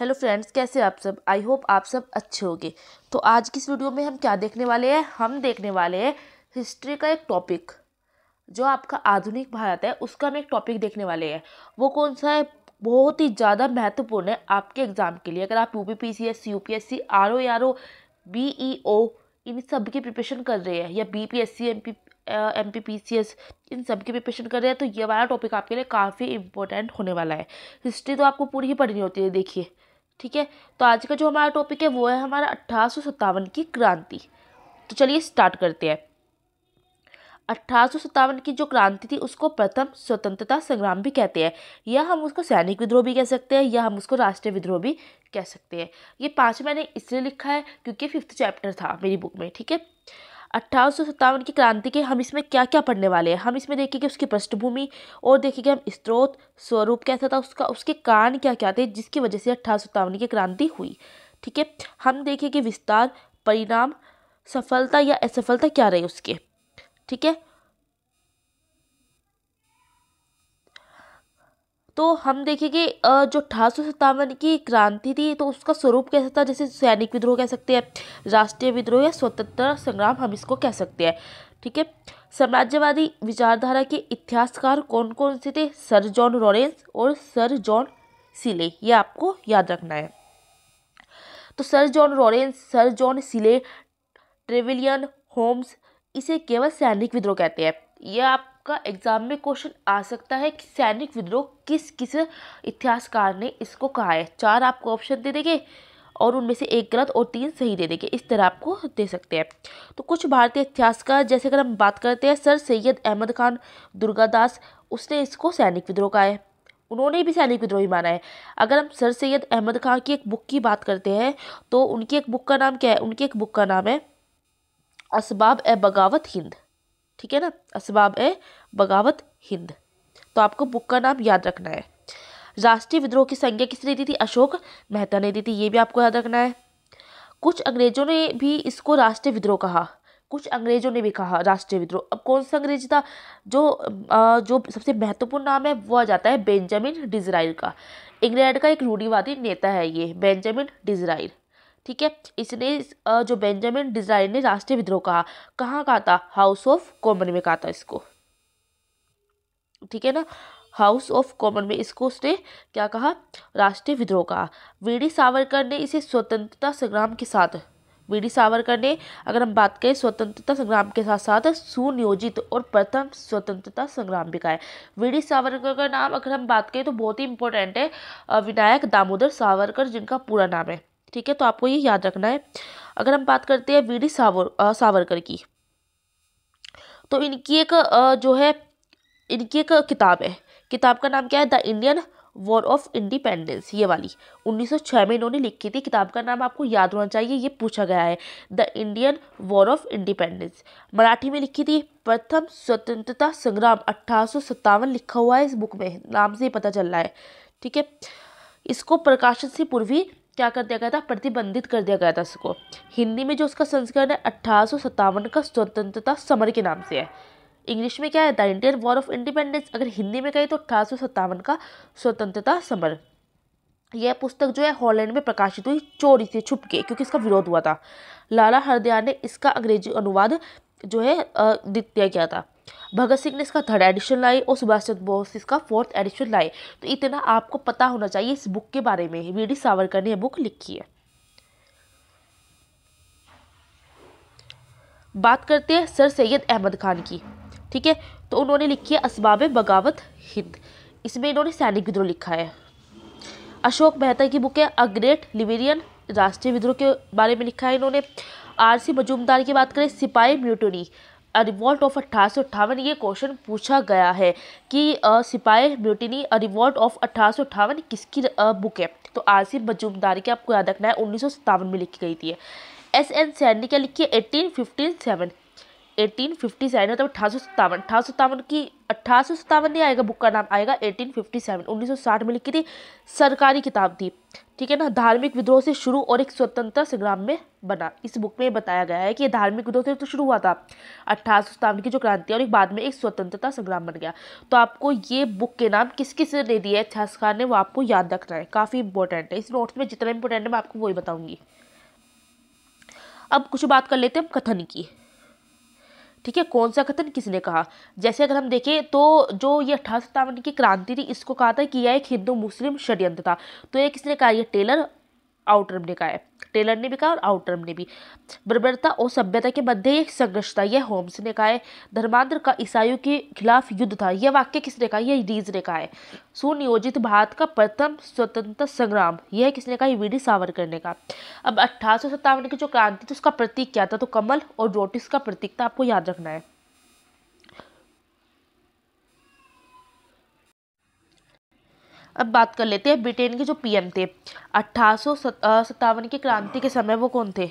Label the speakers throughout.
Speaker 1: hello friends कैसे आप सब आई होप आप सब अच्छे होंगे तो आज की इस वीडियो में हम क्या देखने वाले हैं हम देखने वाले हैं हिस्ट्री का एक टॉपिक जो आपका आधुनिक भारत है उसका हम एक टॉपिक देखने वाले हैं वो कौन सा है बहुत ही ज़्यादा महत्वपूर्ण है आपके एग्ज़ाम के लिए अगर आप U P P C S U P S C R O R O B E इन सब की प्रिपरेशन कर रहे हैं या B P S C M P M P P C S इन सब की प्रिपरेशन कर रहे हैं तो ये वाला टॉपिक आपके लिए काफ़ी इंपॉर्टेंट होने वाला है हिस्ट्री तो आपको पूरी ही पढ़नी होती है देखिए ठीक है तो आज का जो हमारा टॉपिक है वो है हमारा अट्ठारह की क्रांति तो चलिए स्टार्ट करते हैं अट्ठारह की जो क्रांति थी उसको प्रथम स्वतंत्रता संग्राम भी कहते हैं या हम उसको सैनिक विद्रोह भी कह सकते हैं या हम उसको राष्ट्रीय विद्रोह भी कह सकते हैं ये पाँच मैंने इसलिए लिखा है क्योंकि फिफ्थ चैप्टर था मेरी बुक में ठीक है अट्ठारह की क्रांति के हम इसमें क्या क्या पढ़ने वाले हैं हम इसमें देखेंगे उसकी पृष्ठभूमि और देखेंगे हम स्त्रोत स्वरूप कैसा था उसका उसके कारण क्या क्या थे जिसकी वजह से अट्ठारह की क्रांति हुई ठीक है हम देखेंगे विस्तार परिणाम सफलता या असफलता क्या रही उसके ठीक है तो हम देखेंगे जो अठारह सौ सत्तावन की क्रांति थी तो उसका स्वरूप कैसा था जैसे सैनिक विद्रोह कह सकते हैं राष्ट्रीय विद्रोह या स्वतंत्रता संग्राम हम इसको कह सकते हैं ठीक है साम्राज्यवादी विचारधारा के इतिहासकार कौन कौन से थे सर जॉन लॉरेंस और सर जॉन सिले ये आपको याद रखना है तो sir John Lawrence sir John Seeley Trevelyan Holmes इसे केवल सैनिक विद्रोह कहते हैं यह आप आपका एग्ज़ाम में क्वेश्चन आ सकता है कि सैनिक विद्रोह किस किस इतिहासकार ने इसको कहा है चार आपको ऑप्शन दे देंगे और उनमें से एक गलत और तीन सही दे देंगे इस तरह आपको दे सकते हैं तो कुछ भारतीय इतिहासकार जैसे अगर हम बात करते हैं सर सैयद अहमद खान दुर्गादास उसने इसको सैनिक विद्रोह कहा है उन्होंने भी सैनिक विद्रोही माना है अगर हम सर सैयद अहमद खान की एक बुक की बात करते हैं तो उनकी एक बुक का नाम क्या है उनकी एक बुक का नाम है असबाब ए बगावत हिंद ठीक है ना असबाब ए बगावत हिंद तो आपको बुक का नाम याद रखना है राष्ट्रीय विद्रोह की संज्ञा किसने दी थी अशोक मेहता ने दी थी ये भी आपको याद रखना है कुछ अंग्रेजों ने भी इसको राष्ट्रीय विद्रोह कहा कुछ अंग्रेजों ने भी कहा राष्ट्रीय विद्रोह अब कौन सा अंग्रेज था जो आ, जो सबसे महत्वपूर्ण नाम है वो आ जाता है बेंजामिन डिजराइल का इंग्लैंड का एक रूढ़ीवादी नेता है ये बेंजामिन डिजराइल ठीक है इसने जो बेंजामिन डिजाइन ने राष्ट्रीय विद्रोह कहा कहाँ कहा था हाउस ऑफ कॉमन में कहा था इसको ठीक है ना हाउस ऑफ कॉमन में इसको उसने क्या कहा राष्ट्रीय विद्रोह कहा वीडी सावरकर ने इसे स्वतंत्रता संग्राम के साथ वीडी सावरकर ने अगर हम बात करें स्वतंत्रता संग्राम के साथ साथ सुनियोजित और प्रथम स्वतंत्रता संग्राम भी कहा है वीडी सावरकर का नाम अगर हम बात करें तो बहुत ही इंपॉर्टेंट है विनायक दामोदर सावरकर जिनका पूरा नाम है ठीक है तो आपको ये याद रखना है अगर हम बात करते हैं वीडी सावर सावरकर की तो इनकी एक जो है इनकी एक किताब है किताब का नाम क्या है the Indian war of independence ये वाली 1906 में इन्होंने लिखी थी किताब का नाम आपको याद होना चाहिए ये पूछा गया है the Indian war of independence Marathi में लिखी थी प्रथम स्वतंत्रता संग्राम अट्ठारह लिखा हुआ है इस बुक में नाम से ही पता चल रहा है ठीक है इसको प्रकाशन से पूर्वी क्या कर दिया गया था प्रतिबंधित कर दिया गया था इसको हिंदी में जो उसका संस्करण है अट्ठारह का स्वतंत्रता समर के नाम से है इंग्लिश में क्या है the Indian war of independence अगर हिंदी में कहें तो अट्ठारह का स्वतंत्रता समर यह पुस्तक जो है हॉलैंड में प्रकाशित हुई चोरी से छुप के क्योंकि इसका विरोध हुआ था लाला हरदयाल ने इसका अंग्रेजी अनुवाद जो है दिख दिया गया था भगत सिंह ने इसका थर्ड एडिशन लाई और सुभाष चंद्र बोस इसका फोर्थ एडिशन लाए तो इतना आपको पता होना चाहिए इस बुक के बारे में वी डी सावरकर ने यह बुक लिखी है बात करते हैं सर सैयद अहमद खान की ठीक है तो उन्होंने लिखी है असबाब बगावत हिंद इसमें इन्होंने सैनिक विद्रोह लिखा है अशोक मेहता की बुक है अ ग्रेट लिबेरियन राष्ट्रीय विद्रोह के बारे में लिखा है इन्होंने आरसी मजूमदार की बात करें सिपाही म्यूटोनी रिवॉल्ट ऑफ अट्ठावन ये क्वेश्चन पूछा गया है कि सिपाही ब्यूटिनी रिवॉल्ट ऑफ अट्ठावन किसकी बुक है तो आसिफ मजूमदार के आपको याद रखना है उन्नीस में लिखी गई थी एस एन सैनी क्या लिखी है eighteen fifteen seven eighteen fifty seven मतलब अठारह सौ सत्तावन अठारह सौ सत्तावन की अठारह सौ सत्तावन नहीं आएगा बुक का नाम आएगा एटीन फिफ्टी सेवन उन्नीस सौ साठ में लिखी थी सरकारी किताब थी ठीक है ना धार्मिक विद्रोह से शुरू और एक स्वतंत्रता संग्राम में बना इस बुक में बताया गया है कि धार्मिक विद्रोह से तो शुरू हुआ था अठारह सौ सत्तावन की जो क्रांति और एक बाद में एक स्वतंत्रता संग्राम बन गया तो आपको ये बुक के नाम किस किस ने दिया है इतिहासकार ने वो आपको याद रखना है काफ़ी इंपॉर्टेंट है इस नोट्स में जितना इंपॉर्टेंट है मैं आपको वही बताऊँगी अब कुछ बात कर लेते हैं हम कथन की ठीक है कौन सा कथन किसने कहा जैसे अगर हम देखें तो जो ये अठारह सत्तावन की क्रांति थी इसको कहा था कि यह एक हिंदू मुस्लिम षड्यंत्र था तो ये किसने कहा यह टेलर आउटर ने कहा है टेलर ने भी कहा और आउटरम ने भी बर्बरता और सभ्यता के मध्य एक संघर्ष था यह होम्स ने कहा है धर्मांतर का ईसाइयों के खिलाफ युद्ध था यह वाक्य किसने कहा यह रीज ने कहा है सुनियोजित भारत का प्रथम स्वतंत्रता संग्राम यह किसने कहा वी डी सावरकर ने कहा अब अट्ठारह की जो क्रांति थी तो उसका प्रतीक क्या था तो कमल और रोटिस का प्रतीक था आपको याद रखना है अब बात कर लेते हैं ब्रिटेन के जो पीएम थे अट्ठारह की क्रांति के समय वो कौन थे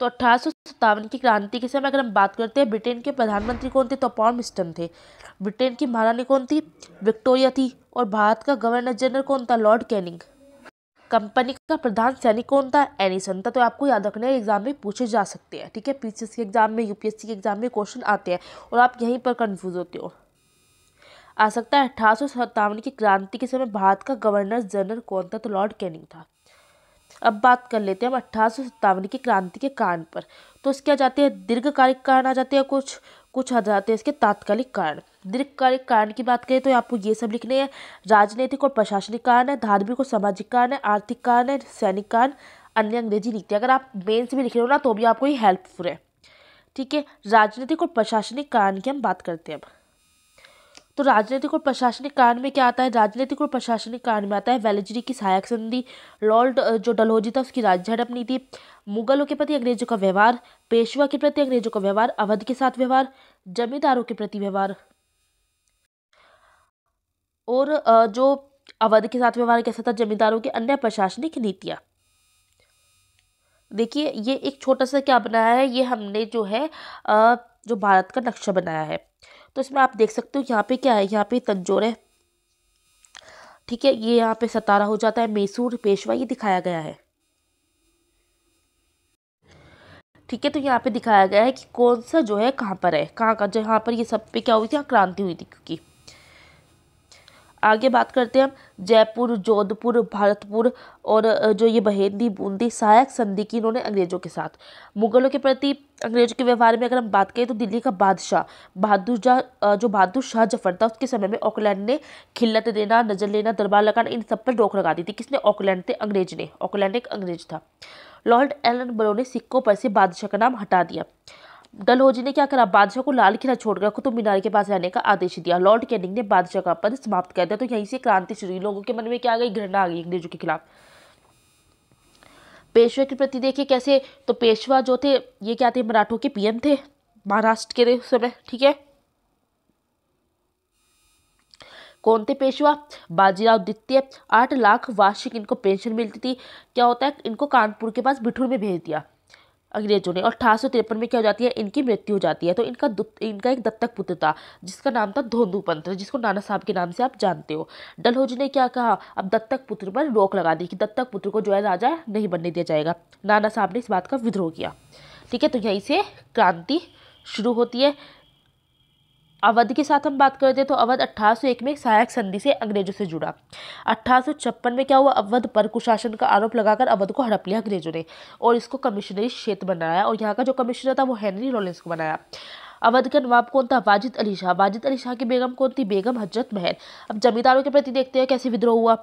Speaker 1: तो अट्ठारह की क्रांति के समय अगर हम बात करते हैं ब्रिटेन के प्रधानमंत्री कौन थे तो पॉल मिस्टन थे ब्रिटेन की महारानी कौन थी विक्टोरिया थी और भारत का गवर्नर जनरल कौन था लॉर्ड कैनिंग कंपनी का प्रधान सैनिक कौन था एनिसन था तो आपको याद रखना है एग्जाम में पूछे जा सकते हैं ठीक है एस के एग्जाम में यूपीएससी के एग्जाम में क्वेश्चन आते हैं और आप यहीं पर कन्फ्यूज होते हो आ सकता है अठारह की क्रांति के समय भारत का गवर्नर जनरल कौन था तो लॉर्ड कैनिंग था अब बात कर लेते हैं हम सत्तावन की क्रांति के कारण पर तो इसके आ जाते हैं दीर्घकालिक कारण आ जाते हैं कुछ कुछ आ जाते हैं इसके तात्कालिक कारण दीर्घकालिक कारण की बात करें तो आपको ये सब लिखने हैं राजनीतिक और प्रशासनिक कारण है धार्मिक और सामाजिक कारण है आर्थिक कारण है सैनिक कारण अन्य अंग्रेजी लिखते हैं अगर आप मेन्स भी लिख रहे हो ना तो भी आपको ये हेल्पफुल है ठीक है राजनीतिक और प्रशासनिक कारण की हम बात करते हैं अब तो राजनीतिक और प्रशासनिक कारण में क्या आता है राजनीतिक और प्रशासनिक कारण में आता है वेलजरी की सहायक संधि लॉर्ड जो डलहौजी था उसकी राज्य हड़प नीति मुगलों के प्रति अंग्रेजों का व्यवहार पेशवा के प्रति अंग्रेजों का व्यवहार अवध के साथ व्यवहार जमींदारों के प्रति व्यवहार और जो अवध के साथ व्यवहार कैसा था जमींदारों की अन्य प्रशासनिक नीतियाँ देखिए ये एक छोटा सा क्या बनाया है ये हमने जो है जो भारत का नक्शा बनाया है तो इसमें आप देख सकते हो यहाँ पे क्या है यहाँ पे तंजोर है ठीक है ये यहाँ पे सतारा हो जाता है मैसूर पेशवा ये दिखाया गया है ठीक है तो यहाँ पे दिखाया गया है कि कौन सा जो है कहाँ पर है कहाँ का जो यहाँ पर ये सब पे क्या हुई थी क्रांति हुई थी क्योंकि आगे बात करते हैं हम जयपुर जोधपुर भरतपुर और जो ये बहेंदी बूंदी सहायक संधि की इन्होंने अंग्रेजों के साथ मुगलों के प्रति अंग्रेजों के व्यवहार में अगर हम बात करें तो दिल्ली का बादशाह बहादुर शाह जो बहादुर शाह जफर था उसके समय में ऑकलैंड ने खिल्लत देना नज़र लेना दरबार लगाना इन सब पर रोक लगा दी थी किसने ऑकलैंड थे अंग्रेज ने ऑकलैंड एक अंग्रेज था लॉर्ड एलन बरो ने सिक्कों पर से बादशाह का नाम हटा दिया डलहौजी ने क्या करा बादशाह को लाल किला छोड़कर कुतुब मीनार के पास रहने का आदेश दिया लॉर्ड कैनिंग ने बादशाह का पद समाप्त कर दिया तो यहीं से क्रांति शुरू हुई लोगों के मन में क्या आ गई घृणा आ गई अंग्रेजों के खिलाफ पेशवा के प्रति देखिए कैसे तो पेशवा जो थे ये क्या थे मराठों के पीएम थे महाराष्ट्र के उस समय ठीक है कौन थे पेशवा बाजीराव द्वितीय आठ लाख वार्षिक इनको पेंशन मिलती थी क्या होता है इनको कानपुर के पास बिठूर में भेज दिया अंग्रेजों ने अठारह में क्या हो जाती है इनकी मृत्यु हो जाती है तो इनका इनका एक दत्तक पुत्र था जिसका नाम था धोंदू पंत जिसको नाना साहब के नाम से आप जानते हो डलहौजी ने क्या कहा अब दत्तक पुत्र पर रोक लगा दी कि दत्तक पुत्र को जो है राजा नहीं बनने दिया जाएगा नाना साहब ने इस बात का विद्रोह किया ठीक है तो यहीं से क्रांति शुरू होती है अवध के साथ हम बात करते हैं तो अवध 1801 में सहायक संधि से अंग्रेजों से जुड़ा अठारह में क्या हुआ अवध पर कुशासन का आरोप लगाकर अवध को हड़प लिया अंग्रेजों ने और इसको कमिश्नरी क्षेत्र बनाया और यहाँ का जो कमिश्नर था वो हेनरी रॉलेंस को बनाया अवध का नवाब कौन था वाजिद अली शाह वाजिद अली शाह की बेगम कौन थी बेगम हजरत महल अब जमींदारों के प्रति देखते हैं कैसे विद्रोह हुआ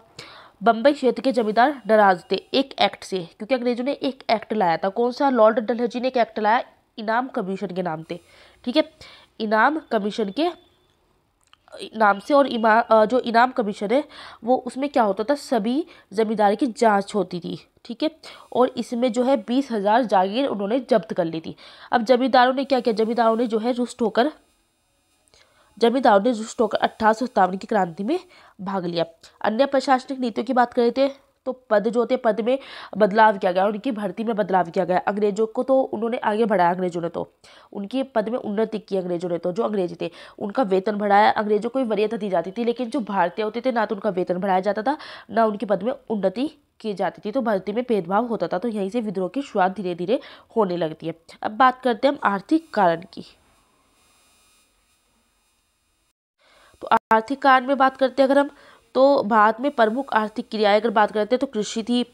Speaker 1: बम्बई क्षेत्र के जमींदार नाराज थे एक एक्ट से क्योंकि अंग्रेजों ने एक एक्ट लाया था कौन सा लॉर्ड डलहजी ने एक एक्ट लाया इनाम कमीशन के नाम थे ठीक है इनाम कमीशन के नाम से और इमा जो इनाम कमीशन है वो उसमें क्या होता था सभी ज़मींदारी की जांच होती थी ठीक है और इसमें जो है बीस हज़ार जागीर उन्होंने जब्त कर ली थी अब जमींदारों ने क्या किया जमींदारों ने जो है रुष्ट होकर जमींदारों ने रुष्ट होकर अट्ठारह की क्रांति में भाग लिया अन्य प्रशासनिक नीतियों की बात करें थे तो तो पद जो थे पद में बदलाव किया गया उनकी भर्ती में बदलाव किया गया अंग्रेजों को तो उन्होंने आगे बढ़ाया अंग्रेजों ने तो उनकी पद में उन्नति की अंग्रेजों ने तो जो अंग्रेज थे उनका वेतन बढ़ाया अंग्रेजों को वरीयता दी जाती थी लेकिन जो भारतीय होते थे ना तो उनका वेतन बढ़ाया जाता था ना उनकी पद में उन्नति की जाती थी तो भर्ती में भेदभाव होता था तो यहीं से विद्रोह की शुरुआत धीरे धीरे होने लगती है अब बात करते हैं हम आर्थिक कारण की तो आर्थिक कारण में बात करते हैं अगर हम तो भारत में प्रमुख आर्थिक क्रियाएँ अगर बात करते हैं तो कृषि थी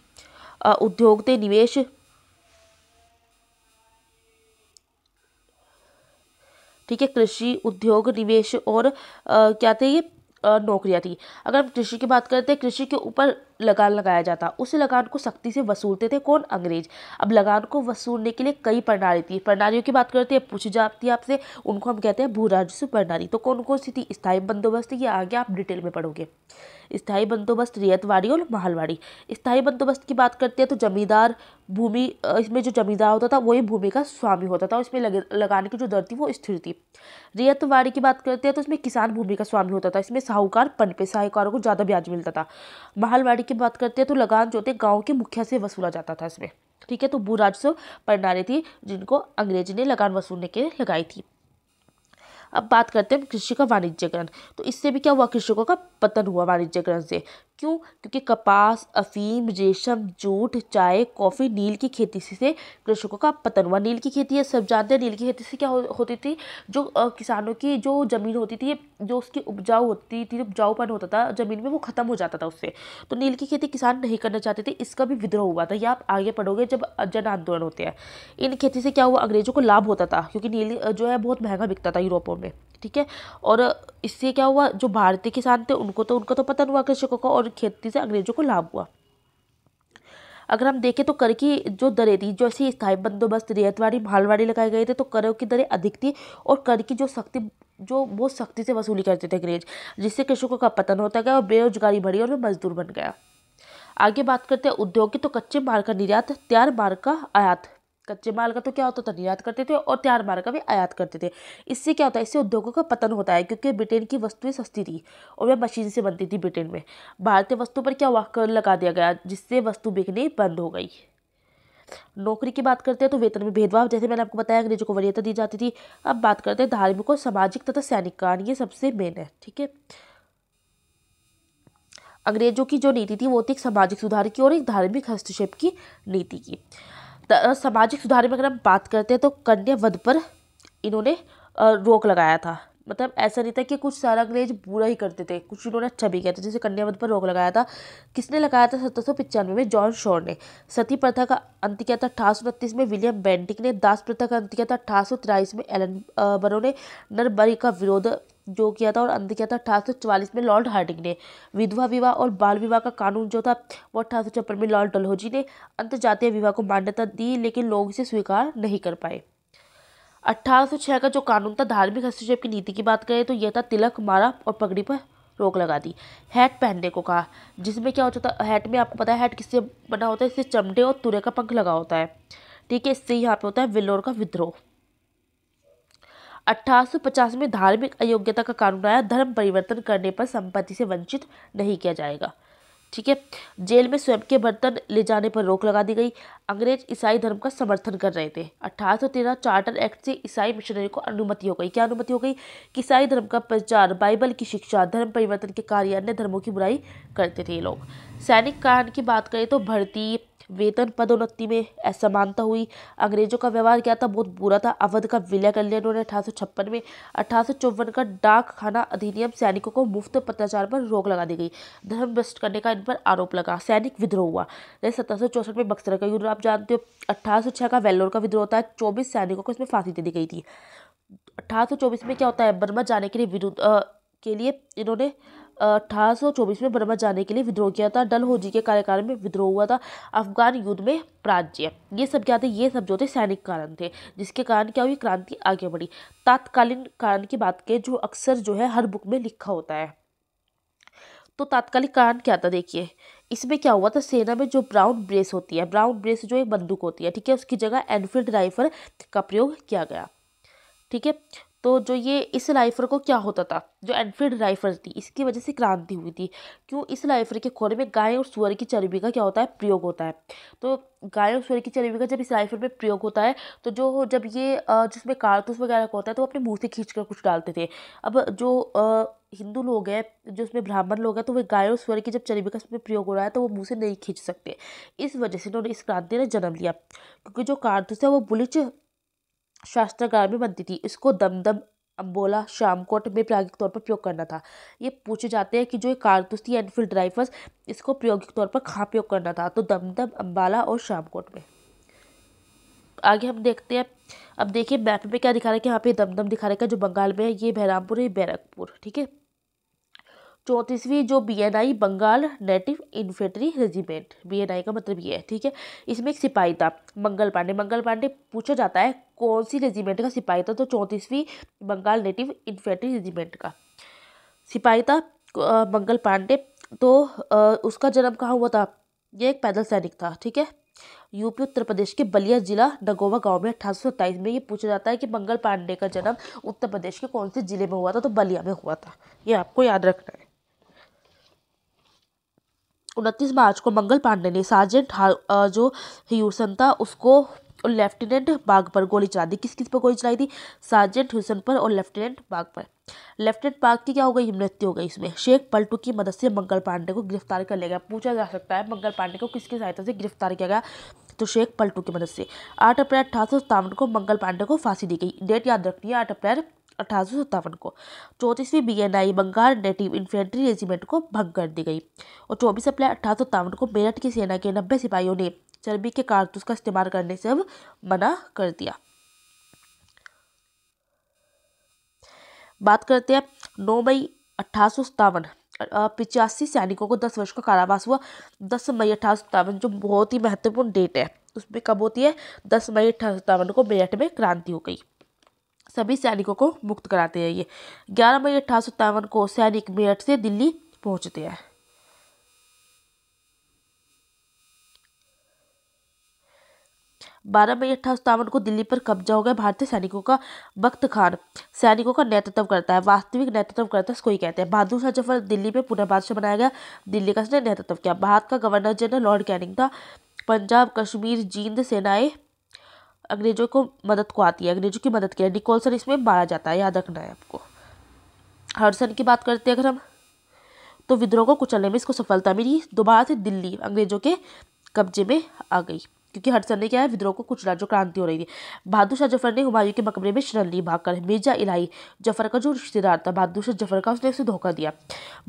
Speaker 1: उद्योग थे निवेश ठीक है कृषि उद्योग निवेश और आ, क्या थे ये नौकरियाँ थी अगर हम कृषि की बात करते हैं कृषि के ऊपर लगान लगाया जाता उस लगान को सख्ती से वसूलते थे कौन अंग्रेज अब लगान को वसूलने के लिए कई प्रणाली थी प्रणालियों की बात करते हैं पूछ जाती है आपसे उनको हम कहते हैं भू राजस्व प्रणाली तो कौन कौन सी थी स्थायी बंदोबस्त ये आगे आप डिटेल में पढ़ोगे स्थायी बंदोबस्त रियतवाड़ी और महलवाड़ी स्थायी बंदोबस्त की बात करते हैं तो जमींदार भूमि इसमें जो जमींदार होता था वही भूमि का स्वामी होता था और इसमें लगाने की जो दर थी वो स्थिर थी रियतवाड़ी की बात करते हैं तो इसमें किसान भूमि का स्वामी होता था इसमें साहूकार पनपे साहूकारों को ज़्यादा ब्याज मिलता था महलवाड़ी प्रणाली की बात करते हैं तो लगान जो थे गाँव के मुखिया से वसूला जाता था इसमें ठीक है तो भू राजस्व प्रणाली थी जिनको अंग्रेज ने लगान वसूलने के लगाई थी अब बात करते हैं कृषि का वाणिज्यकरण तो इससे भी क्या हुआ कृषकों का पतन हुआ वाणिज्यकरण से क्यों क्योंकि कपास अफीम रेशम जूट चाय कॉफ़ी नील की खेती से कृषकों का पतन हुआ नील की खेती है सब जानते हैं नील की खेती से क्या हो, होती थी जो आ, किसानों की जो ज़मीन होती थी जो उसकी उपजाऊ होती थी उपजाऊपन होता था ज़मीन में वो ख़त्म हो जाता था उससे तो नील की खेती किसान नहीं करना चाहते थे इसका भी विद्रोह हुआ था यह आप आगे पढ़ोगे जब जन आंदोलन होते हैं इन खेती से क्या हुआ अंग्रेज़ों को लाभ होता था क्योंकि नील जो है बहुत महंगा बिकता था यूरोपों में ठीक है और इससे क्या हुआ जो भारतीय किसान थे उनको तो उनका तो पतन हुआ कृषकों का और और खेती से अंग्रेजों को लाभ हुआ अगर हम देखें तो कर की जो दरें थी जो ऐसी स्थायी बंदोबस्त रियायतवाड़ी मालवाड़ी लगाए गए थे तो करों की दरें अधिक थी और कर की जो शक्ति जो बहुत सख्ती से वसूली करते थे अंग्रेज जिससे कृषकों का पतन होता गया और बेरोजगारी बढ़ी और वे मजदूर बन गया आगे बात करते हैं उद्योग की तो कच्चे माल का निर्यात तैयार माल का आयात कच्चे माल का तो क्या होता था निर्यात करते थे और तैयार माल का भी आयात करते थे इससे क्या होता है इससे उद्योगों का पतन होता है क्योंकि ब्रिटेन की वस्तुएं सस्ती थी और वह मशीन से बनती थी ब्रिटेन में भारतीय वस्तु पर क्या हुआ कर लगा दिया गया जिससे वस्तु बिकनी बंद हो गई नौकरी की बात करते हैं तो वेतन में भेदभाव जैसे मैंने आपको बताया अंग्रेजों को वरीयता दी जाती थी अब बात करते हैं धार्मिक और सामाजिक तथा सैनिक कारण ये सबसे मेन है ठीक है अंग्रेजों की जो नीति थी वो थी एक सामाजिक सुधार की और एक धार्मिक हस्तक्षेप की नीति की सामाजिक सुधार में अगर हम बात करते हैं तो कन्या वध पर इन्होंने रोक लगाया था मतलब ऐसा नहीं था कि कुछ सारा अंग्रेज बुरा ही करते थे कुछ उन्होंने अच्छा भी किया था जैसे कन्यावध पर रोक लगाया था किसने लगाया था सत्रह सौ पचानवे में जॉन शोर ने सती प्रथा का अंत किया था अठारह सौ उनतीस में विलियम बेंटिक ने दास प्रथा का अंत किया था अठारह सौ तिरालीस में एलन बरो ने नरबरी का विरोध जो किया था और अंत किया था अठारह सौ चवालीस में लॉर्ड हार्डिंग ने विधवा विवाह और बाल विवाह का कानून जो था वो अठारह सौ छप्पन में लॉर्ड डलहोजी ने अंतर्जातीय विवाह को मान्यता दी लेकिन लोग इसे स्वीकार नहीं कर पाए 1806 का जो कानून था धार्मिक हस्तक्षेप की नीति की बात करें तो यह था तिलक मारा और पगड़ी पर रोक लगा दी हैट पहनने को कहा जिसमें क्या होता था हैट में आपको पता है हैट किससे बना होता है इससे चमड़े और तुरे का पंख लगा होता है ठीक है इससे यहाँ पे होता है विल्लोर का विद्रोह 1850 में धार्मिक अयोग्यता का कानून आया धर्म परिवर्तन करने पर संपत्ति से वंचित नहीं किया जाएगा ठीक है जेल में स्वयं के बर्तन ले जाने पर रोक लगा दी गई अंग्रेज ईसाई धर्म का समर्थन कर रहे थे अठारह चार्टर एक्ट से ईसाई मिशनरी को अनुमति हो गई क्या अनुमति हो गई कि ईसाई धर्म का प्रचार बाइबल की शिक्षा धर्म परिवर्तन के कार्य अन्य धर्मों की बुराई करते थे ये लोग सैनिक कारण की बात करें तो भर्ती वेतन पदोन्नति में असमानता हुई अंग्रेजों का व्यवहार क्या था बहुत बुरा था अवध का विलय कर लिया उन्होंने अठारह में अठारह का डाक खाना अधिनियम सैनिकों को मुफ्त पत्राचार पर रोक लगा दी गई धर्म भ्रष्ट करने का इन पर आरोप लगा सैनिक विद्रोह हुआ सत्रह में बक्सर का युद्ध आप जानते हो अठारह का वेल्लोर का विद्रोह होता है चौबीस सैनिकों को इसमें फांसी दे दी गई थी अठारह में क्या होता है बर्मा जाने के लिए विरुद्ध के लिए इन्होंने अठारह में बर्मा जाने के लिए विद्रोह किया था होजी के कार्यकाल में विद्रोह हुआ था अफगान युद्ध में प्राज्य ये सब क्या थे ये सब जो थे सैनिक कारण थे जिसके कारण क्या हुई क्रांति आगे बढ़ी तात्कालीन कारण की बात करें जो अक्सर जो है हर बुक में लिखा होता है तो तात्कालिक कारण क्या था देखिए इसमें क्या हुआ था सेना में जो ब्राउन ब्रेस होती है ब्राउन ब्रेस जो एक बंदूक होती है ठीक है उसकी जगह एनफील्ड राइफल का प्रयोग किया गया ठीक है तो जो ये इस राइफल को क्या होता था जो एनफील्ड राइफल थी इसकी वजह से क्रांति हुई थी क्यों इस राइफल के खोरे में गाय और सुअर की चर्बी का क्या होता है प्रयोग होता है तो गाय और सुअर की चर्बी का जब इस राइफल में प्रयोग होता है तो जो जब ये जिसमें कारतूस वगैरह का होता है तो वो अपने मुँह से खींच कर कुछ डालते थे अब जो हिंदू लोग हैं जो उसमें ब्राह्मण लोग हैं तो वे गाय और स्वर की जब चर्बी का उसमें प्रयोग हो रहा है तो वो मुँह से नहीं खींच सकते इस वजह से इन्होंने इस क्रांति ने जन्म लिया क्योंकि जो कारतूस है वो बुलिच शास्त्रकार भी बनती थी इसको दमदम अम्बोला शामकोट में प्रायोगिक तौर पर प्रयोग करना था ये पूछे जाते हैं कि जो ये कारतूस थी एनफील्ड राइफल्स इसको प्रायोगिक तौर पर कहाँ प्रयोग करना था तो दमदम अम्बाला और शामकोट में आगे हम देखते हैं अब देखिए मैप में क्या दिखा रहा है कि यहाँ पे दमदम दिखा रहे है जो बंगाल में है ये बहरामपुर है बैरकपुर ठीक है चौंतीसवीं जो BNI Bengal native infantry regiment BNI का मतलब ये है ठीक है इसमें एक सिपाही था मंगल पांडे मंगल पांडे पूछा जाता है कौन सी रेजिमेंट का सिपाही था तो चौंतीसवीं बंगाल नेटिव इन्फेंट्री रेजिमेंट का सिपाही था मंगल पांडे तो उसका जन्म कहाँ हुआ था ये एक पैदल सैनिक था ठीक है यूपी उत्तर प्रदेश के बलिया जिला नगोवा गांव में अठारह में ये पूछा जाता है कि मंगल पांडे का जन्म उत्तर प्रदेश के कौन से जिले में हुआ था तो बलिया में हुआ था ये आपको याद रखना है उनतीस मार्च को मंगल पांडे ने सार्जेंट जो ह्यूसन था उसको लेफ्टिनेंट बाग पर गोली चला दी किस किस पर गोली चलाई थी सार्जेंट ह्यूसन पर और लेफ्टिनेंट बाग पर लेफ्टिनेंट बाग की क्या हो गई मृत्यु हो गई इसमें शेख पलटू की मदद से मंगल पांडे को गिरफ्तार कर लिया गया पूछा जा सकता है मंगल पांडे को किसकी सहायता से गिरफ्तार किया गया तो शेख पलटू की मदद से आठ अप्रैल अठारह को मंगल पांडे को फांसी दी गई डेट याद रखनी है आठ अप्रैल अठारह को चौंतीसवीं B Bengal native infantry regiment को भंग कर दी गई और चौबीस अप्रैल अठारह को मेरठ की सेना के नब्बे सिपाहियों ने चर्बी के कारतूस का इस्तेमाल करने से अब मना कर दिया बात करते हैं नौ मई अठारह पिचासी सैनिकों को दस वर्ष का कारावास हुआ दस मई अठारह जो बहुत ही महत्वपूर्ण डेट है उसमें कब होती है दस मई अठारह को मेरठ में क्रांति हो गई सभी सैनिकों को मुक्त कराते हैं ये ग्यारह मई अठारह को सैनिक मेरठ से दिल्ली पहुंचते हैं बारह मई अठारह को दिल्ली पर कब्जा हो गया भारतीय सैनिकों का बख्त खान सैनिकों का नेतृत्व करता है वास्तविक नेतृत्व करता है इसको ही कहते हैं बहादुर शाह जफर दिल्ली में पुनः बादशाह बनाया गया दिल्ली का उसने नेतृत्व किया भारत का गवर्नर जनरल लॉर्ड कैनिंग था पंजाब कश्मीर जींद सेनाएं अंग्रेजों को मदद को आती है अंग्रेजों की मदद के लिए निकोलसन इसमें मारा जाता है याद रखना है आपको हर्सन की बात करते हैं अगर हम तो विद्रोह को कुचलने में इसको सफलता मिली दोबारा से दिल्ली अंग्रेजों के कब्जे में आ गई क्योंकि हटसन ने क्या है विद्रोह को कुचला जो क्रांति हो रही थी बहादुर शाह जफर ने हुमायूं के मकबरे में शरण ली भागकर मिर्जा इलाही जफर का जो रिश्तेदार था बहादुर शाह जफर का उसने उसे धोखा दिया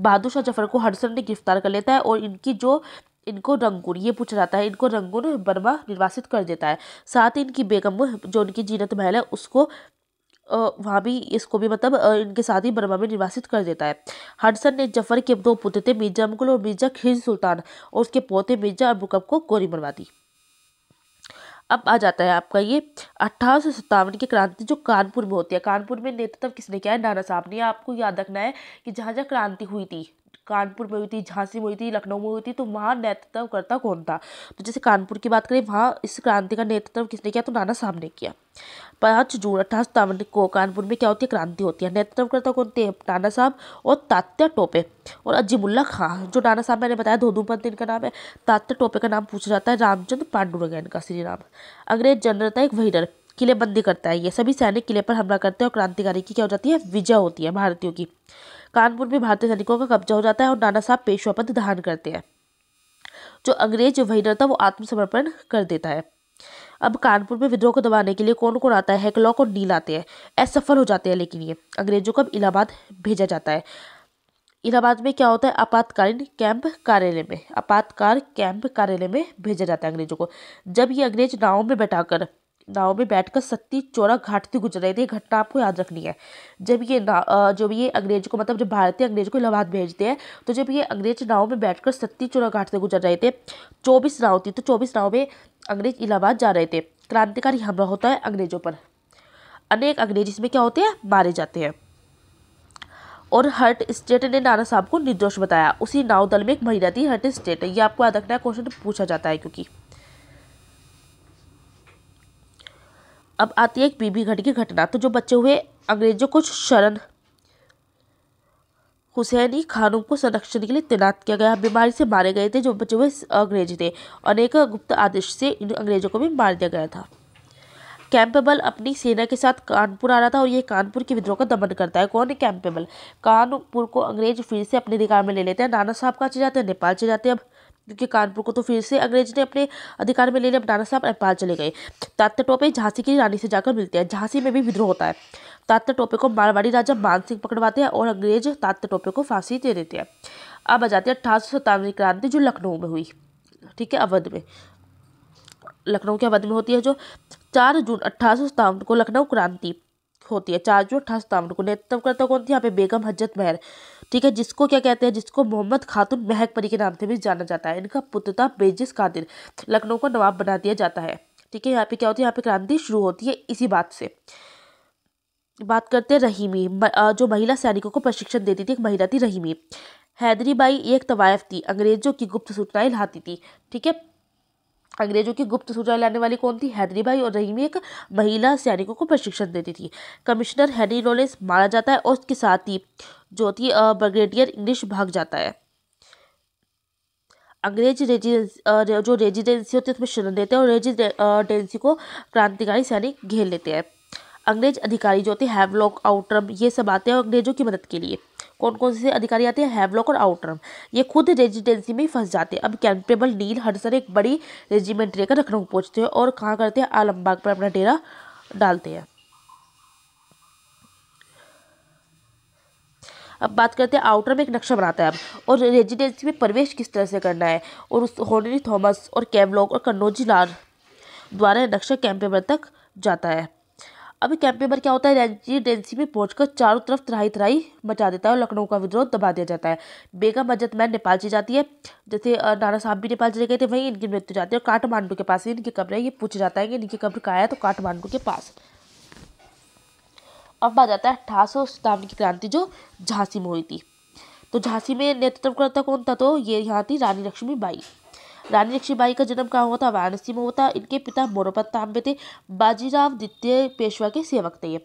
Speaker 1: बहादुर शाह जफर को हटसन ने गिरफ्तार कर लेता है और इनकी जो इनको रंगून ये पूछा जाता है इनको रंगून बर्मा निर्वासित कर देता है साथ ही इनकी बेगम जो इनकी जीनत महल है उसको वहाँ भी इसको भी मतलब इनके साथ ही बर्मा में निर्वासित कर देता है हडसन ने जफर के दो पुत्र थे मिर्जा मुगल और मिर्जा खिज सुल्तान और उसके पोते मिर्जा और मुकब को गोली मरवा दी अब आ जाता है आपका ये अट्ठारह सौ सत्तावन की क्रांति जो कानपुर में होती है कानपुर में नेतृत्व किसने किया है नाना साहब ने आपको याद रखना है कि जहाँ जहाँ क्रांति हुई थी कानपुर में हुई थी झांसी में हुई थी लखनऊ में हुई थी तो वहाँ नेतृत्व करता कौन था तो जैसे कानपुर की बात करें वहाँ इस क्रांति का नेतृत्व किसने किया तो नाना साहब ने किया पाँच जून अठारह सतावन को कानपुर में क्या होती है क्रांति होती है नेतृत्वकर्ता कौन थे नाना साहब और तात्या टोपे और अजीमुल्ला खां जो नाना साहब मैंने बताया पंत इनका नाम है तात्या टोपे का नाम पूछा जाता है रामचंद्र पांडुरंगा इनका श्री नाम अंग्रेज जनरल था एक वहीडर किलेबंदी करता है ये सभी सैनिक किले पर हमला करते हैं और क्रांतिकारी की क्या हो जाती है विजय होती है भारतीयों की कानपुर में भारतीय सैनिकों का कब्जा हो जाता है और नाना साहब पेशवा पद धारण करते हैं जो अंग्रेज वही था वो आत्मसमर्पण कर देता है अब कानपुर में विद्रोह को दबाने के लिए कौन कौन आता है क्लॉक और नील आते हैं असफल हो जाते हैं लेकिन ये अंग्रेजों को अब इलाहाबाद भेजा जाता है इलाहाबाद में क्या होता है आपातकालीन कैंप कार्यालय में आपातकाल कैंप कार्यालय में भेजा जाता है अंग्रेजों को जब ये अंग्रेज नाव में बैठाकर नाव में बैठकर सत्ती चौरा घाट से गुजर रहे थे घटना आपको याद रखनी है जब ये ना जब ये अंग्रेज को मतलब जब भारतीय अंग्रेज को इलाहाबाद भेजते हैं तो जब ये अंग्रेज नाव में बैठकर सत्ती चौरा घाट से गुजर रहे थे चौबीस नाव थी तो चौबीस नाव में अंग्रेज इलाहाबाद जा रहे थे क्रांतिकारी हमला होता है अंग्रेजों पर अनेक अंग्रेज इसमें क्या होते हैं मारे जाते हैं और हर्ट स्टेट ने नाना साहब को निर्दोष बताया उसी नाव दल में एक महिला थी हर्ट स्टेट ये आपको याद रखना है क्वेश्चन पूछा जाता है क्योंकि अब आती है एक बीबी बीबीगढ़ की घटना तो जो बचे हुए अंग्रेजों को शरण हुसैनी खानों को संरक्षण के लिए तैनात किया गया बीमारी से मारे गए थे जो बचे हुए अंग्रेज थे और एक गुप्त आदेश से इन अंग्रेजों को भी मार दिया गया था कैंपेबल अपनी सेना के साथ कानपुर आ रहा था और ये कानपुर के विद्रोह का दमन करता है कौन है कैंपेबल कानपुर को अंग्रेज फिर से अपने अधिकार में ले लेते हैं नाना साहब कहाँ चले जाते हैं नेपाल चले जाते हैं अब क्योंकि कानपुर को तो फिर से अंग्रेज ने अपने अधिकार में ले लिया नाना साहब नेपाल चले गए तात्य टोपे झांसी की रानी से जाकर मिलते हैं झांसी में भी विद्रोह होता है तात्य टोपे को मारवाड़ी राजा मान सिंह पकड़वाते हैं और अंग्रेज तात्य टोपे को फांसी दे देते हैं अब आ जाते हैं अठारह सौ क्रांति जो लखनऊ में हुई ठीक है अवध में लखनऊ के अवध में होती है जो चार जून अट्ठारह सौ को लखनऊ क्रांति होती है चार जून अठारह को नेतृत्व करता कौन थी यहाँ पे बेगम हजरत महर ठीक है जिसको क्या कहते हैं जिसको मोहम्मद खातून महक परी के नाम से भी जाना जाता है इनका पुत्र था बेजिस कादिर लखनऊ का नवाब बना दिया जाता है ठीक है यहाँ पे क्या होती है यहाँ पे क्रांति शुरू होती है इसी बात से बात करते हैं रहीमी जो महिला सैनिकों को प्रशिक्षण देती थी एक महिला थी रहीमी हैदरीबाई एक तवायफ थी अंग्रेजों की गुप्त सूचनाएं लाती थी ठीक है अंग्रेजों की गुप्त सूचना लाने वाली कौन थी हैदरीबाई और रहीमी एक महिला सैनिकों को प्रशिक्षण देती थी कमिश्नर हैनरी रोलेंस मारा जाता है और उसके साथ ही जो थी ब्रिगेडियर इंग्लिश भाग जाता है अंग्रेज रेजिडेंसी जो रेजिडेंसी होती है उसमें शरण देते हैं और रेजिडेंसी को क्रांतिकारी सैनिक घेर लेते हैं अंग्रेज अधिकारी जो होते हैं हैवलॉक आउटरम ये सब आते हैं अंग्रेजों की मदद के लिए कौन कौन से अधिकारी आते हैं हैवलॉक और आउटरम ये खुद रेजिडेंसी में फंस जाते हैं अब कैंपेबल नील हडसन एक बड़ी रेजिमेंट लेकर लखनऊ पहुँचते हैं और कहाँ करते हैं आलमबाग पर अपना डेरा डालते हैं अब बात करते हैं आउटर में एक नक्शा बनाता है अब और रेजिडेंसी में प्रवेश किस तरह से करना है और उस होनरी थॉमस और कैवलॉक और कन्नौजी लाल द्वारा नक्शा कैंपेबल तक जाता है अब कैंप मेंबर क्या होता है रेजिडेंसी में पहुंचकर चारों तरफ तराई तराई मचा देता है और लखनऊ का विद्रोह दबा दिया जाता है बेगम अजत मैन नेपाल चली जाती है जैसे नाना साहब भी नेपाल चले गए थे वहीं इनकी मृत्यु जाती है और काठमांडू के पास इनकी कब्र है ये पूछ जाता है कि इनकी कब्र का है तो काठमांडू के पास अब आ जाता है अठारह सौ की क्रांति जो झांसी में हुई थी तो झांसी में नेतृत्व करता कौन था तो ये यहाँ थी रानी लक्ष्मी बाई रानी लक्ष्मीबाई का जन्म कहाँ हुआ था वाराणसी में हुआ था इनके पिता मोरपत तांबे थे बाजीराव द्वितीय पेशवा के सेवक थे ये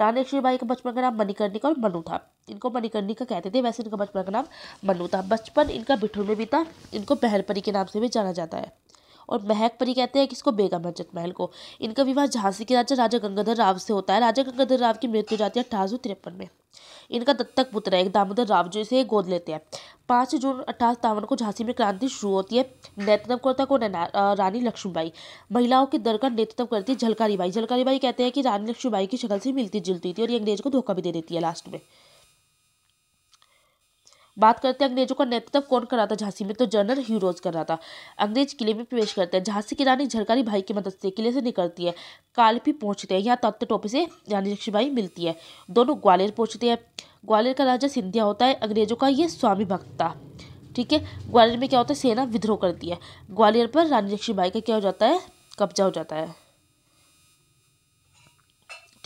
Speaker 1: रानी लक्ष्मीबाई का बचपन का नाम मणिकर्णिका और मनु था इनको मणिकर्णिका कहते थे वैसे इनका बचपन का नाम मनु था बचपन इनका बिठुर में भी था इनको बहरपरी के नाम से भी जाना जाता है और महक परी कहते हैं किसको बेगम रजत महल को इनका विवाह झांसी के राजा राजा गंगाधर राव से होता है राजा गंगाधर राव की मृत्यु जाती है अठारह सौ तिरपन में इनका दत्तक पुत्र है एक दामोदर राव जो इसे गोद लेते हैं पाँच जून अठारह तावन को झांसी में क्रांति शुरू होती है नेतृत्व करता को है रानी लक्ष्मीबाई महिलाओं के दर का नेतृत्व करती है झलकारी बाई झलकारी बाई कहते हैं कि रानी लक्ष्मीबाई की शक्ल से मिलती जुलती थी और ये अंग्रेज को धोखा भी दे देती है लास्ट में बात करते हैं अंग्रेजों का नेतृत्व कौन कर रहा था झांसी में तो जनरल ह्यूरोज कर रहा था अंग्रेज किले में प्रवेश करते हैं झांसी की रानी झरकारी भाई की मदद से किले से निकलती है कालपी पहुंचते हैं यहाँ तत्व टोपी से रानी लक्ष्मीबाई मिलती है दोनों ग्वालियर पहुंचते हैं ग्वालियर का राजा सिंधिया होता है अंग्रेजों का ये स्वामी भक्त था ठीक है ग्वालियर में क्या होता है सेना विद्रोह करती है ग्वालियर पर रानी लक्ष्मीबाई का क्या हो जाता है कब्जा हो जाता है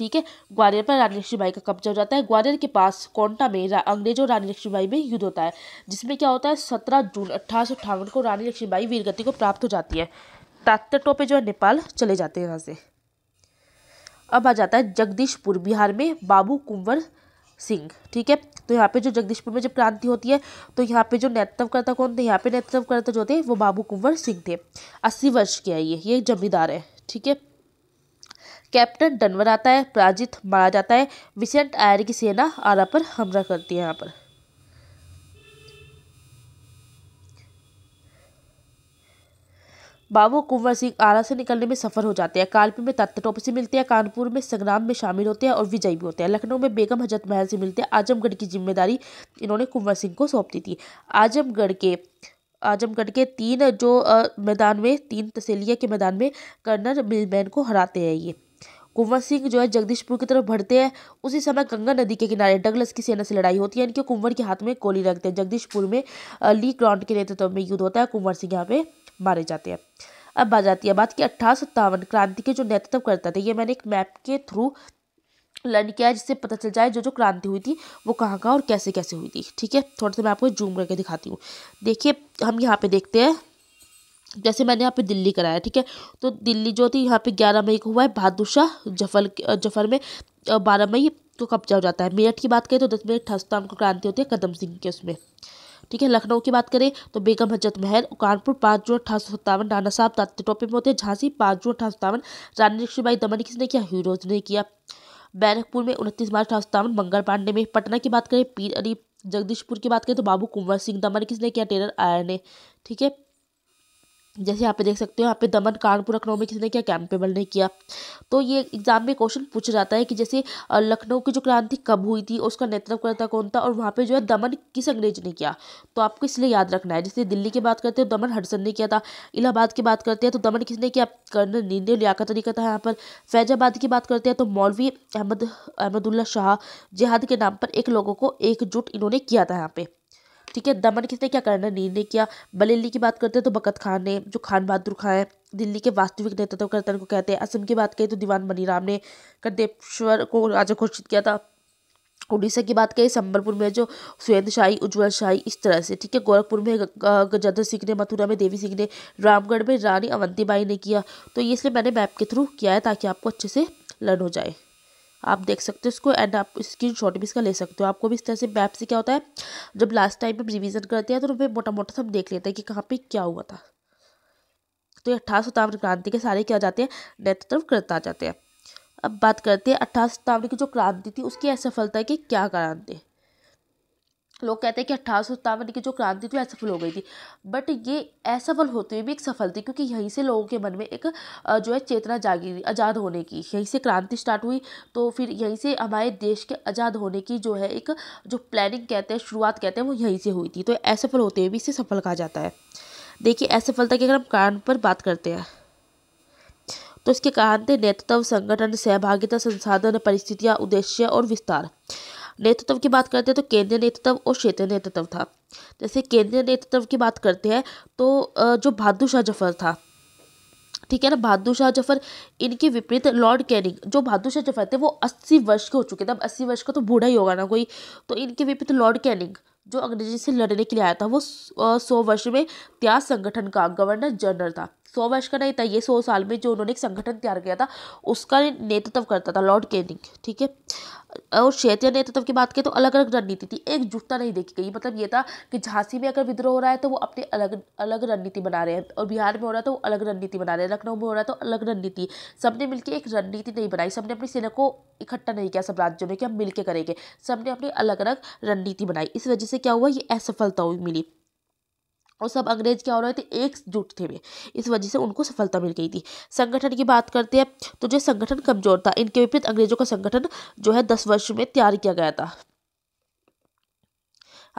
Speaker 1: ठीक है ग्वालियर पर रानी लक्ष्मीबाई का कब्जा हो जाता है ग्वालियर के पास कोंटा में अंग्रेजों रानी लक्ष्मीबाई में युद्ध होता है जिसमें क्या होता है सत्रह जून अट्ठारह को रानी लक्ष्मीबाई वीरगति को प्राप्त हो जाती है तात्तर टोपे जो है नेपाल चले जाते हैं यहाँ से अब आ जाता है जगदीशपुर बिहार में बाबू कुंवर सिंह ठीक है तो यहाँ पे जो जगदीशपुर में जब क्रांति होती है तो यहाँ पे जो नेतृत्वकर्ता कौन थे यहाँ पे नेतृत्वकर्ता जो थे वो बाबू कुंवर सिंह थे अस्सी वर्ष के है ये ये जमींदार है ठीक है कैप्टन डनवर आता है पराजित मारा जाता है विसेंट आयर की सेना आरा पर हमला करती है यहाँ पर बाबू कुंवर सिंह आरा से निकलने में सफल हो जाते हैं कालपी में तत्त से मिलते हैं कानपुर में संग्राम में शामिल होते हैं और विजय भी होते हैं लखनऊ में बेगम हजरत महल से मिलते हैं आजमगढ़ की जिम्मेदारी इन्होंने कुंवर सिंह को सौंप दी थी आजमगढ़ के आजमगढ़ के तीन जो मैदान में तीन तसेलिया के मैदान में कर्नल मिलमैन को हराते हैं ये कुंवर सिंह जो है जगदीशपुर की तरफ बढ़ते हैं उसी समय गंगा नदी के किनारे डगलस की सेना से लड़ाई होती है इनके कुंवर के हाथ में गोली रखते हैं जगदीशपुर में ली ग्राउंड के नेतृत्व में युद्ध होता है कुंवर सिंह यहाँ पे मारे जाते हैं अब आ जाती है बात की अट्ठारह सत्तावन क्रांति के जो नेतृत्व करता था ये मैंने एक मैप के थ्रू लर्न किया जिससे पता चल जाए जो जो क्रांति हुई थी वो कहाँ कहाँ और कैसे कैसे हुई थी ठीक है थोड़ा सा मैं आपको जूम करके दिखाती हूँ देखिए हम यहाँ पे देखते हैं जैसे मैंने यहाँ पे दिल्ली कराया ठीक है तो दिल्ली जो थी यहाँ पे ग्यारह मई को हुआ है बहादुर शाह जफर जफर में बारह मई को कब्जा हो जाता है मेरठ की बात करें तो दस मई ठस्तान को क्रांति होती है कदम सिंह के उसमें ठीक है लखनऊ की बात करें तो बेगम हजरत महल कानपुर पाँच जून अठारह सौ सत्तावन नाना साहब तात्ते टोपे में होते हैं झांसी पाँच जून अठारह सौ सत्तावन रानी लक्ष्मीबाई दमन किसने किया हीरोज ने किया बैरकपुर में उनतीस मार्च अठारह सौ सत्तावन मंगल पांडे में पटना की बात करें पीर अली जगदीशपुर की बात करें तो बाबू कुंवर सिंह दमन किसने किया टेलर आयर ने ठीक है जैसे यहाँ पे देख सकते हो यहाँ पे दमन कानपुर लखनऊ में किसने किया कैंपेबल ने किया तो ये एग्जाम में क्वेश्चन पूछा जाता है कि जैसे लखनऊ की जो क्रांति कब हुई थी उसका नेतृत्व करता कौन था और वहाँ पे जो है दमन किस अंग्रेज ने किया तो आपको इसलिए याद रखना है जैसे दिल्ली की बात करते हैं दमन हडसन ने किया था इलाहाबाद की बात करते हैं तो दमन किसने किया कर्नल नींदे लियाकत ने किया था यहाँ पर फैजाबाद की बात करते हैं तो मौलवी अहमद अहमदुल्ला शाह जिहाद के नाम पर एक लोगों को एकजुट इन्होंने किया था यहाँ पर ठीक है दमन किसने क्या करना नीर ने किया बलेली की बात करते हैं तो बकत खान ने जो खान बहादुर खां हैं दिल्ली के वास्तविक नेतृत्व कर्तन को कहते हैं असम की बात कही तो दीवान मनीराम ने करदेश्वर को राजा घोषित किया था उड़ीसा की बात करें संबलपुर में जो सुरेंद्र शाही उज्ज्वल शाही इस तरह से ठीक है गोरखपुर में गजेंद्र सिंह ने मथुरा में देवी सिंह ने रामगढ़ में रानी अवंतीबाई ने किया तो ये इसलिए मैंने मैप के थ्रू किया है ताकि आपको अच्छे से लर्न हो जाए आप देख सकते हो इसको एंड आप स्क्रीन शॉट भी इसका ले सकते हो आपको भी इस तरह से मैप से क्या होता है जब लास्ट टाइम हम रिविज़न करते हैं तो हमें मोटा मोटा सब देख लेते हैं कि कहाँ पर क्या हुआ था तो ये अट्ठारह सतावन क्रांति के सारे क्या जाते हैं नेतृत्व करता जाते हैं अब बात करते हैं अट्ठारह सतावन की जो क्रांति थी उसकी असफलता के क्या कारण थे लोग कहते हैं कि अट्ठारह की जो क्रांति थी असफल हो गई थी बट ये असफल होते हुए भी एक सफल थी क्योंकि यहीं से लोगों के मन में एक जो है चेतना जागी आज़ाद होने की यहीं से क्रांति स्टार्ट हुई तो फिर यहीं से हमारे देश के आज़ाद होने की जो है एक जो प्लानिंग कहते हैं शुरुआत कहते हैं वो यहीं से हुई थी तो असफल होते हुए भी इसे सफल कहा जाता है देखिए असफलता के अगर हम कारण पर बात करते हैं तो इसके कारण थे नेतृत्व संगठन सहभागिता संसाधन परिस्थितियाँ उद्देश्य और विस्तार नेतृत्व की बात करते हैं तो केंद्रीय नेतृत्व और क्षेत्रीय नेतृत्व था जैसे केंद्रीय नेतृत्व की बात करते हैं तो जो बहादुर शाह जफर था ठीक है ना बहादुर शाह जफर इनके विपरीत लॉर्ड कैनिंग जो बहादुर शाह जफर थे वो अस्सी वर्ष के हो चुके थे अब अस्सी वर्ष का तो बूढ़ा ही होगा ना कोई तो इनके विपरीत लॉर्ड कैनिंग जो अंग्रेजी से लड़ने के लिए आया था वो सौ वर्ष में त्याग संगठन का गवर्नर जनरल था सौ वर्ष का नहीं था ये सौ साल में जो उन्होंने एक संगठन तैयार किया था उसका नेतृत्व करता था लॉर्ड केनिंग ठीक है और क्षेत्रीय नेतृत्व की बात करें तो अलग अलग रणनीति थी एकजुटता नहीं देखी गई मतलब ये था कि झांसी में अगर विद्रोह हो रहा है तो वो अपनी अलग अलग रणनीति बना रहे हैं और बिहार में हो रहा है तो वो अलग रणनीति बना रहे हैं लखनऊ में हो रहा है तो अलग रणनीति सब ने मिलकर एक रणनीति नहीं बनाई सब ने अपनी सेना को इकट्ठा नहीं किया सब राज्यों में कि हम मिलकर करेंगे सब ने अपनी अलग अलग रणनीति बनाई इस वजह से क्या हुआ ये असफलता हुई मिली और सब अंग्रेज क्या हो रहे थे एकजुट थे वे इस वजह से उनको सफलता मिल गई थी संगठन की बात करते हैं तो जो संगठन कमजोर था इनके विपरीत अंग्रेजों का संगठन जो है दस वर्ष में तैयार किया गया था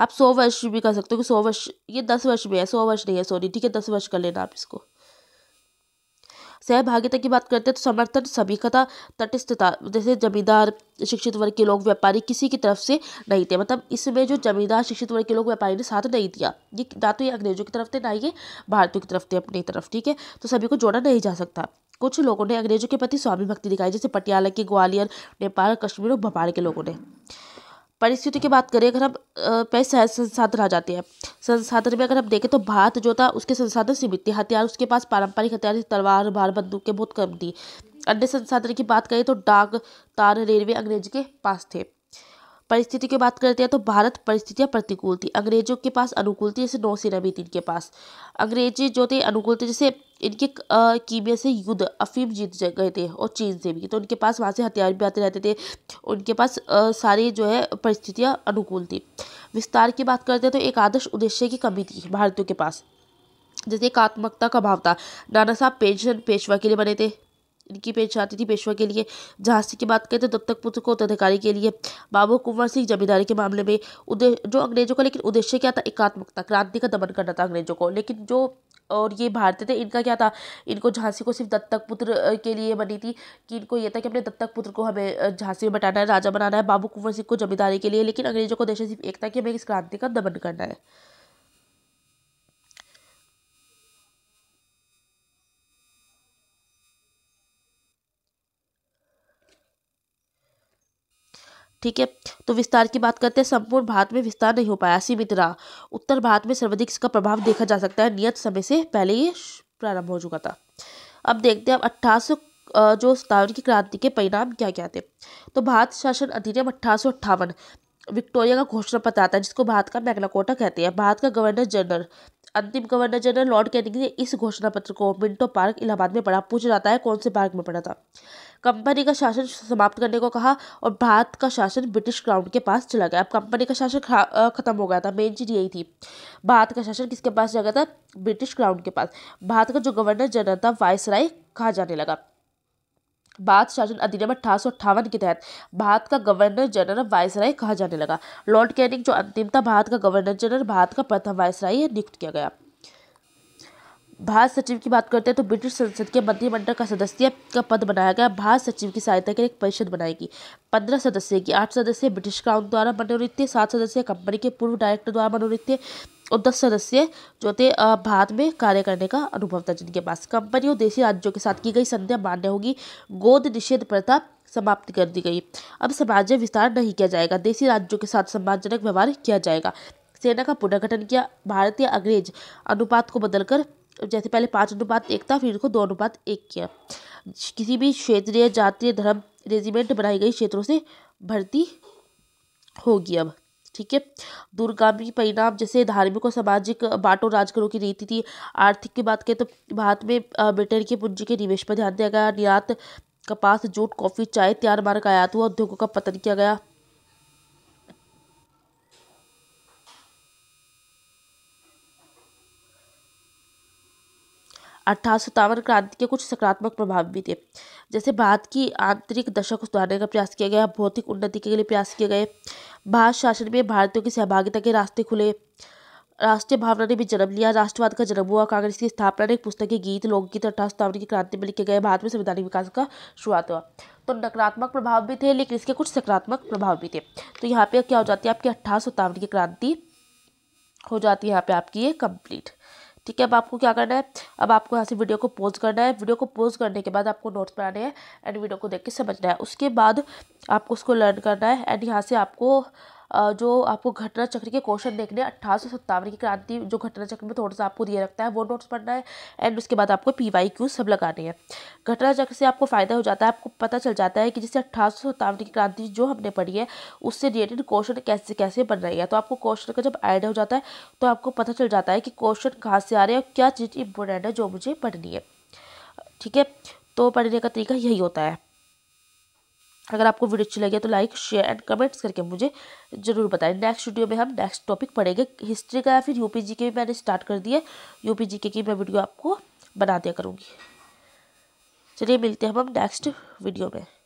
Speaker 1: आप सौ वर्ष भी कर सकते हो कि सौ वर्ष ये दस वर्ष में है सौ वर्ष नहीं है सॉरी ठीक है दस वर्ष कर लेना आप इसको सहभागिता की बात करते हैं तो समर्थन सभी कथा तटस्थता जैसे जमींदार शिक्षित वर्ग के लोग व्यापारी किसी की तरफ से नहीं थे मतलब इसमें जो जमींदार शिक्षित वर्ग के लोग व्यापारी ने साथ नहीं दिया ये ना तो ये अंग्रेजों की तरफ थे ना ये भारतीयों की तरफ थे अपनी तरफ ठीक है तो सभी को जोड़ा नहीं जा सकता कुछ लोगों ने अंग्रेजों के प्रति स्वामी भक्ति दिखाई जैसे पटियाला के ग्वालियर नेपाल कश्मीर और भोपाल के लोगों ने परिस्थिति की बात करें अगर हम पैसे संसाधन आ जाते हैं संसाधन में अगर हम देखें तो भारत जो था उसके संसाधन सीमित थे हथियार उसके पास पारंपरिक हथियार तलवार भार के बहुत कम थी अन्य संसाधन की बात करें तो डाक तार रेलवे अंग्रेज के पास थे परिस्थिति की बात करते हैं तो भारत परिस्थितियाँ प्रतिकूल थी अंग्रेजों के पास अनुकूल थी जैसे नौसेना भी थी इनके पास अंग्रेजी जो थे अनुकूल थे जैसे इनके कीमे से युद्ध अफीम जीत गए थे और चीन से भी तो उनके पास वहाँ से हथियार भी आते रहते थे उनके पास सारी जो है परिस्थितियाँ अनुकूल थी विस्तार की बात करते हैं तो एक आदर्श उद्देश्य की कमी थी भारतीयों के पास जैसे एकात्मकता का भाव था नाना साहब पेंशन पेशवा के लिए बने थे इनकी पेश आती थी पेशवा के लिए झांसी की बात करें तो दत्तक पुत्र को उत्तराधिकारी के लिए बाबू कुंवर सिंह जमींदारी के मामले में उद्देश्य जो अंग्रेजों का लेकिन उद्देश्य क्या था एकात्मकता क्रांति का दमन करना था अंग्रेजों को लेकिन जो और ये भारतीय थे इनका क्या था इनको झांसी को सिर्फ दत्तक पुत्र के लिए बनी थी कि इनको ये था कि अपने दत्तक पुत्र को हमें झांसी में बटाना है राजा बनाना है बाबू कुंवर सिंह को जमींदारी के लिए लेकिन अंग्रेजों को उद्देश्य सिर्फ एक था कि हमें इस क्रांति का दमन करना है ठीक है तो विस्तार की बात करते हैं संपूर्ण भारत में विस्तार नहीं हो पाया सीमित रहा उत्तर भारत में सर्वाधिक इसका प्रभाव देखा जा सकता है नियत समय से पहले ये प्रारंभ हो चुका था अब देखते हैं अब अट्ठारह जो सतावन की क्रांति के परिणाम क्या क्या थे तो भारत शासन अधिनियम अट्ठारह विक्टोरिया का घोषणा पत्र आता है जिसको भारत का मैग्नाकोटा कहते हैं भारत का गवर्नर जनरल अंतिम गवर्नर जनरल लॉर्ड कैनिंग ने इस घोषणा पत्र को मिंटो पार्क इलाहाबाद में पढ़ा पूछा जाता है कौन से पार्क में पढ़ा था कंपनी का शासन समाप्त करने को कहा और भारत का शासन ब्रिटिश क्राउन के पास चला गया अब कंपनी का शासन ख़त्म हो गया था मेन चीज़ यही थी भारत का शासन किसके पास चला गया था ब्रिटिश क्राउन के पास भारत का जो गवर्नर जनरल था राय कहा जाने लगा भारत शासन अधिनियम अठारह के तहत भारत का गवर्नर जनरल राय कहा जाने लगा लॉर्ड कैनिंग जो अंतिम था भारत का गवर्नर जनरल भारत का प्रथम राय नियुक्त किया गया भारत सचिव की बात करते हैं तो ब्रिटिश संसद के मंत्रिमंडल का सदस्य का पद बनाया गया भारत सचिव की सहायता के लिए एक परिषद बनाएगी पंद्रह सदस्य की आठ सदस्य ब्रिटिश क्राउन द्वारा मनोनीत थे सात सदस्य कंपनी के पूर्व डायरेक्टर द्वारा मनोनीत थे और दस सदस्य जो थे भारत में कार्य करने का अनुभव था जिनके पास कंपनी और देशी राज्यों के साथ की गई संध्या मान्य होगी गोद निषेध प्रथा समाप्त कर दी गई अब समाज में विस्तार नहीं किया जाएगा देशी राज्यों के साथ सम्मानजनक व्यवहार किया जाएगा सेना का पुनर्गठन किया भारतीय अंग्रेज अनुपात को बदलकर जैसे पहले पाँच अनुपात एक था फिर इनको दो अनुपात एक किया किसी भी क्षेत्रीय जातीय धर्म रेजिमेंट बनाई गई क्षेत्रों से भर्ती होगी अब ठीक है दूरगामी परिणाम जैसे धार्मिक और सामाजिक बाटो राजगरों की नीति थी आर्थिक की बात करें तो भारत में ब्रिटेन के पूंजी के निवेश पर ध्यान दिया गया निर्यात कपास जूट कॉफ़ी चाय तैयार मार्ग आयात हुआ उद्योगों का पतन किया गया अट्ठारह सत्तावन क्रांति के कुछ सकारात्मक प्रभाव भी थे जैसे भारत की आंतरिक दशा को सुधारने का प्रयास किया गया भौतिक उन्नति के लिए प्रयास किए गए भारत शासन में भारतीयों की सहभागिता के रास्ते खुले राष्ट्रीय भावना ने भी जन्म लिया राष्ट्रवाद का जन्म हुआ कांग्रेस की स्थापना ने एक के गीत लोकगीत अठारह सतावन की क्रांति में लिखे गए भारत में संवैधानिक विकास का शुरुआत हुआ तो नकारात्मक प्रभाव भी थे लेकिन इसके कुछ सकारात्मक प्रभाव भी थे तो यहाँ पे क्या हो जाती है आपकी अट्ठारह की क्रांति हो जाती है यहाँ पे आपकी ये कंप्लीट ठीक है अब आपको क्या करना है अब आपको यहाँ से वीडियो को पोज करना है वीडियो को पोज करने के बाद आपको नोट्स बनाने हैं एंड वीडियो को देख के समझना है उसके बाद आपको उसको लर्न करना है एंड यहाँ से आपको जो आपको घटना चक्र के क्वेश्चन देखने अट्ठारह सौ सत्तावन की क्रांति जो घटना चक्र में थोड़ा सा आपको दिया रखता है वो नोट्स पढ़ना है एंड उसके बाद आपको पी वाई क्यू सब लगाने हैं घटना चक्र से आपको फ़ायदा हो जाता है आपको पता चल जाता है कि जैसे अट्ठारह सौ सत्तावन की क्रांति जो हमने पढ़ी है उससे रिलेटेड क्वेश्चन कैसे कैसे बन रही है तो आपको क्वेश्चन का जब आइडिया हो जाता है तो आपको पता चल जाता है कि क्वेश्चन कहाँ से आ रहे हैं और क्या चीज़ इंपॉर्टेंट है जो मुझे पढ़नी है ठीक है तो पढ़ने का तरीका यही होता है अगर आपको वीडियो अच्छी लगे तो लाइक शेयर एंड कमेंट्स करके मुझे ज़रूर बताएं नेक्स्ट वीडियो में हम नेक्स्ट टॉपिक पढ़ेंगे हिस्ट्री का या फिर यू जी के भी मैंने स्टार्ट कर दिए यूपी जी के की मैं वीडियो आपको बना दिया करूँगी चलिए मिलते हैं हम नेक्स्ट वीडियो में